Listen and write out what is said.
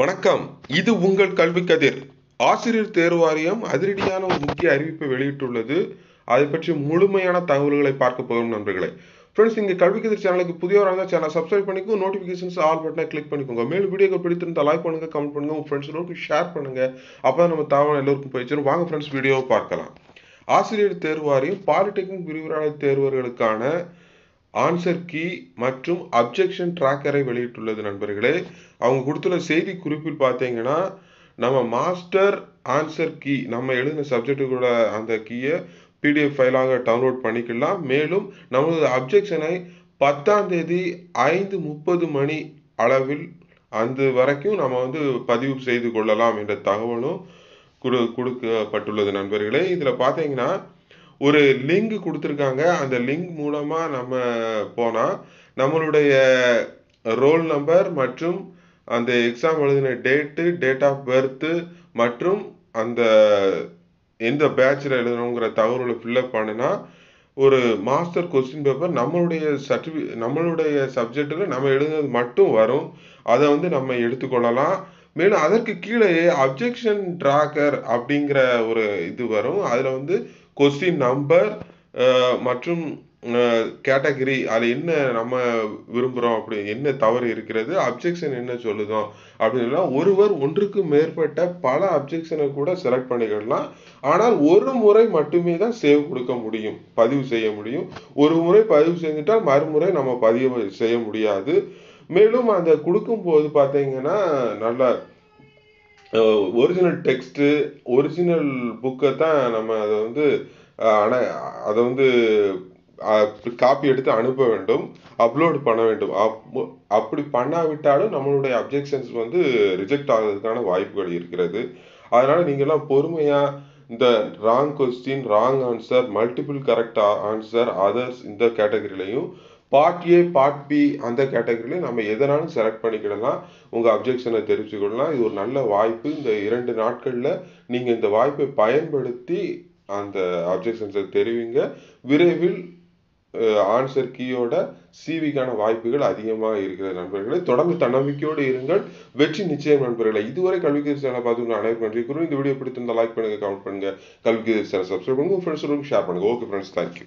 வணக்கம் இது உங்கள் கல்வி கதிர் ஆசிரியர் தேர்வாரியம் அதிரடியான ஒரு முக்கிய அறிவிப்பை வெளியிட்டுள்ளது அதை பற்றி முழுமையான தகவல்களை பார்க்க போகும் நண்பர்களே ஃப்ரெண்ட்ஸ் இங்கே கல்வி கதிர் சேனலுக்கு புதியவராக இருந்தால் சேனல் சப்ஸ்கிரைப் பண்ணிக்கோ நோட்டிஃபிகேஷன்ஸ் ஆல் பட்டனை கிளிக் பண்ணிக்கோங்க மேலும் வீடியோக்கு பிடித்திருந்தால் லைக் பண்ணுங்கள் கமெண்ட் பண்ணுங்கள் உங்கள் ஃப்ரெண்ட்ஸோடு ஷேர் பண்ணுங்கள் அப்போ தான் நம்ம தகவல் எல்லோருக்கும் போயிடுச்சு வாங்க ஃப்ரெண்ட்ஸ் வீடியோவை பார்க்கலாம் ஆசிரியர் தேர்வாரியம் பாலிடெக்னிக் விரிவுரையாளர் தேர்வர்களுக்கான ஆன்சர் கீ மற்றும் அப்ஜெக்ஷன் ட்ராக்கரை வெளியிட்டுள்ளது நண்பர்களே அவங்க கொடுத்துள்ள செய்தி குறிப்பில் பார்த்தீங்கன்னா நம்ம மாஸ்டர் ஆன்சர் கீ நம்ம எழுதின சப்ஜெக்டுக்கூட அந்த கீயை பிடிஎஃப் ஃபைலாக டவுன்லோட் பண்ணிக்கலாம் மேலும் நமது அப்ஜெக்ஷனை பத்தாம் தேதி ஐந்து முப்பது மணி அளவில் அந்த வரைக்கும் நம்ம வந்து பதிவு செய்து கொள்ளலாம் என்ற தகவலும் கொடு கொடுக்கப்பட்டுள்ளது நண்பர்களே இதில் பார்த்தீங்கன்னா ஒரு லிங்க் கொடுத்துருக்காங்க அந்த லிங்க் மூலமாக நம்ம போனால் நம்மளுடைய ரோல் நம்பர் மற்றும் அந்த எக்ஸாம் எழுதின டேட்டு டேட் ஆஃப் பர்த்து மற்றும் அந்த எந்த பேச்சில் எழுதணுங்கிற தகவலை ஃபில்லப் பண்ணினா ஒரு மாஸ்டர் கொஸ்டின் பேப்பர் நம்மளுடைய சர்டிஃபி நம்மளுடைய சப்ஜெக்டில் நம்ம எழுதுனது மட்டும் வரும் அதை வந்து நம்ம எடுத்துக்கொள்ளலாம் மேலும் அதற்கு கீழே அப்ஜெக்ஷன் ட்ராக்கர் அப்படிங்கிற ஒரு இது வரும் அதில் வந்து கொஸ்டின் நம்பர் மற்றும் கேட்டகரி அது என்ன நம்ம விரும்புகிறோம் அப்படி என்ன தவறு இருக்கிறது அப்ஜெக்ஷன் என்ன சொல்லுதோம் அப்படின்னு ஒருவர் ஒன்றுக்கு மேற்பட்ட பல அப்ஜெக்ஷனை கூட செலக்ட் பண்ணிக்கலாம் ஆனால் ஒரு முறை மட்டுமே தான் சேவ் கொடுக்க முடியும் பதிவு செய்ய முடியும் ஒரு முறை பதிவு செஞ்சுட்டால் மறுமுறை நம்ம பதிவு செய்ய முடியாது மேலும் அந்த கொடுக்கும்போது பார்த்தீங்கன்னா நல்லா ஒரிஜினல் டெக்ஸ்ட்டு ஒரிஜினல் புக்கை தான் நம்ம அதை வந்து ஆனால் அதை வந்து காப்பி எடுத்து அனுப்ப வேண்டும் அப்லோடு பண்ண வேண்டும் அப் அப்படி பண்ணாவிட்டாலும் நம்மளுடைய அப்ஜெக்ஷன்ஸ் வந்து ரிஜெக்ட் ஆகிறதுக்கான வாய்ப்புகள் இருக்கிறது அதனால் நீங்கள்லாம் பொறுமையாக இந்த wrong question wrong answer multiple correct answer others இந்த கேட்டகரிலையும் பார்ட் ஏ பார்ட் பி அந்த கேட்டகரியில் நம்ம எதனாலும் செலக்ட் பண்ணிக்கிடலாம் உங்கள் அப்ஜெக்ஷனை தெரிவிச்சுக்கிடலாம் இது ஒரு நல்ல வாய்ப்பு இந்த இரண்டு நாட்களில் நீங்கள் இந்த வாய்ப்பை பயன்படுத்தி அந்த அப்ஜெக்ஷன்ஸை தெரிவிங்க விரைவில் ஆன்சர் கீயோட சிவிக்கான வாய்ப்புகள் அதிகமாக இருக்கிற நண்பர்களே தொடர்ந்து தன்னம்பிக்கையோடு இருங்கள் வெற்றி நிச்சயம் நண்பர்களை இதுவரை கல்விக்கு சேனல் பார்த்துக்கிற அனைவரும் நன்றி கூறும் இந்த வீடியோ பிடித்திருந்தால் லைக் பண்ணுங்கள் கமெண்ட் பண்ணுங்கள் கல்விக்கு சேனல் சப்ஸ்கிரைப் பண்ணுங்கள் ஃப்ரெண்ட்ஸோடு ஷேர் பண்ணுங்கள் ஓகே ஃப்ரெண்ட்ஸ் தேங்க்யூ